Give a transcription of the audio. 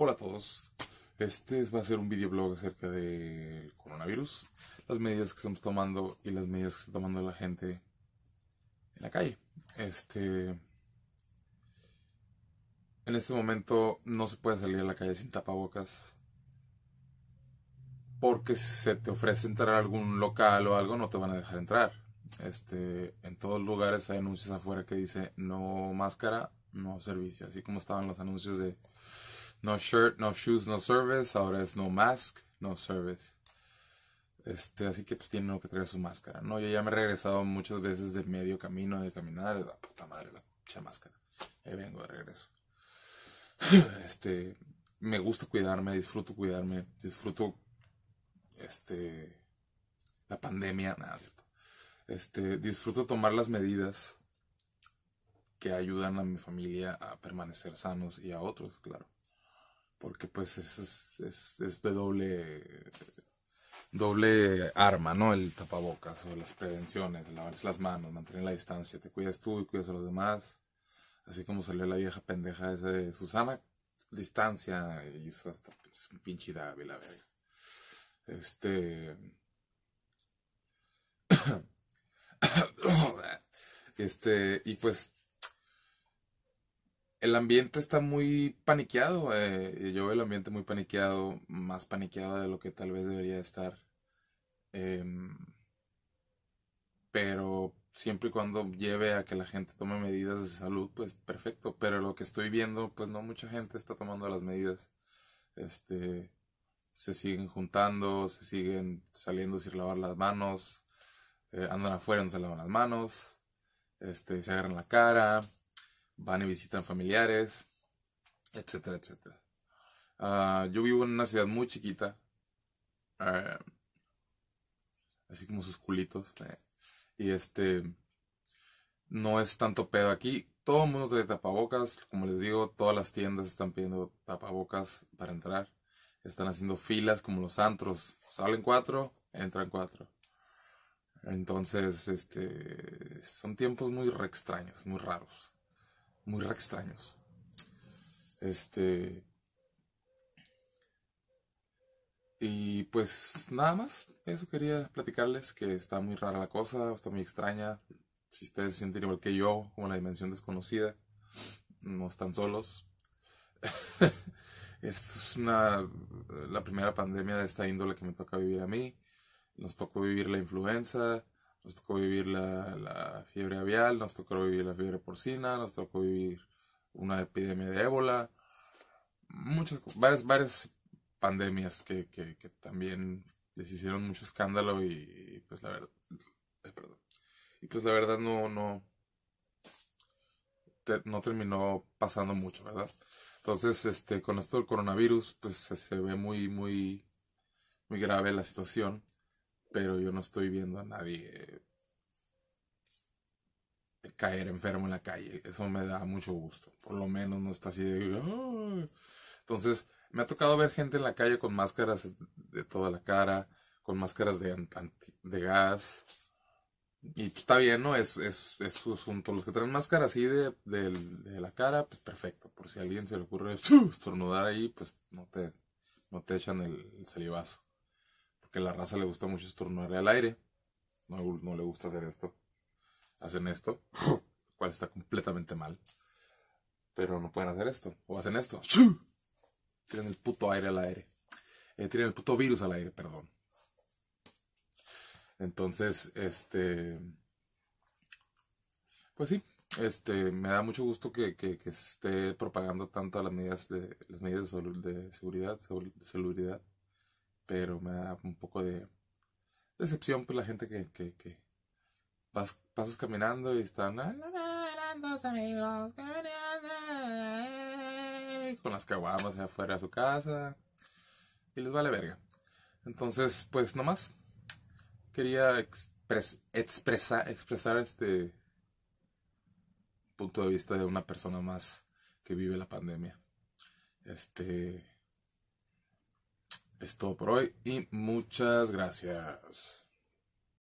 Hola a todos. Este va a ser un videoblog acerca del coronavirus, las medidas que estamos tomando y las medidas que está tomando la gente en la calle. Este. En este momento no se puede salir a la calle sin tapabocas. Porque si se te ofrece entrar a algún local o algo, no te van a dejar entrar. Este, en todos los lugares hay anuncios afuera que dice no máscara, no servicio. Así como estaban los anuncios de no shirt, no shoes, no service. Ahora es no mask, no service. Este, así que pues tienen que traer su máscara, ¿no? Yo ya me he regresado muchas veces de medio camino de caminar. La puta madre, la máscara. Ahí vengo de regreso. Este, me gusta cuidarme, disfruto cuidarme, disfruto, este, la pandemia, nada, Este, disfruto tomar las medidas que ayudan a mi familia a permanecer sanos y a otros, claro porque pues es, de doble, doble arma, ¿no? El tapabocas o las prevenciones, lavarse las manos, mantener la distancia, te cuidas tú y cuidas a los demás. Así como salió la vieja pendeja esa de Susana, distancia, y eso hasta es pues, un pinche dábil, la verga. Este. este, y pues el ambiente está muy paniqueado. Eh, yo veo el ambiente muy paniqueado, más paniqueado de lo que tal vez debería estar. Em, pero siempre y cuando lleve a que la gente tome medidas de salud, pues perfecto. Pero lo que estoy viendo, pues no mucha gente está tomando las medidas. Este, se siguen juntando, se siguen saliendo sin lavar las manos, eh, andan afuera, no se lavan las manos, este, se agarran la cara van y visitan familiares, etcétera, etcétera. Ah, yo vivo en una ciudad muy chiquita, ah, así como sus culitos, eh, y este, no es tanto pedo aquí. Todo el mundo trae tapabocas, como les digo, todas las tiendas están pidiendo tapabocas para entrar. Están haciendo filas como los antros. Salen cuatro, entran cuatro. Entonces, este, son tiempos muy extraños, muy raros muy extraños. Este. Y pues nada más, eso quería platicarles, que está muy rara la cosa, está muy extraña. Si ustedes se sienten igual que yo, como la dimensión desconocida, no están solos. es una, la primera pandemia de esta índole que me toca vivir a mí. Nos tocó vivir la influenza, nos tocó vivir la, fiebre avial, nos tocó vivir la fiebre porcina, nos tocó vivir una epidemia de ébola, muchas, varias, varias pandemias que, también les hicieron mucho escándalo y, pues la verdad, y pues la verdad no, no, no terminó pasando mucho, ¿verdad? Entonces, este, con esto del coronavirus, pues se ve muy, muy, muy grave la situación pero yo no estoy viendo a nadie eh, caer enfermo en la calle. Eso me da mucho gusto. Por lo menos no está así de... Entonces, me ha tocado ver gente en la calle con máscaras de toda la cara, con máscaras de, gas. Y pues, está bien, ¿no? Es, es, su asunto. Los que traen máscaras así de, la cara, pues perfecto. Por si a alguien se le ocurre estornudar ahí, pues no te, no te echan el salivazo. Que la raza le gusta mucho estornudar al aire. No, le gusta hacer esto. Hacen esto, cual está completamente mal. Pero no pueden hacer esto. O hacen esto. Tienen el puto aire al aire. Eh, tienen el puto virus al aire, perdón. Entonces, este. Pues sí, este, me da mucho gusto que, que, esté propagando tanto las medidas de, las medidas de seguridad, de seguridad, pero me da un poco de decepción por pues, la gente que, que, pasas caminando y están dos amigos con las caguamas afuera de su casa y les vale verga. Entonces, pues nomás quería expresar este punto de vista de una persona más que vive la pandemia. Este es todo por hoy y muchas gracias.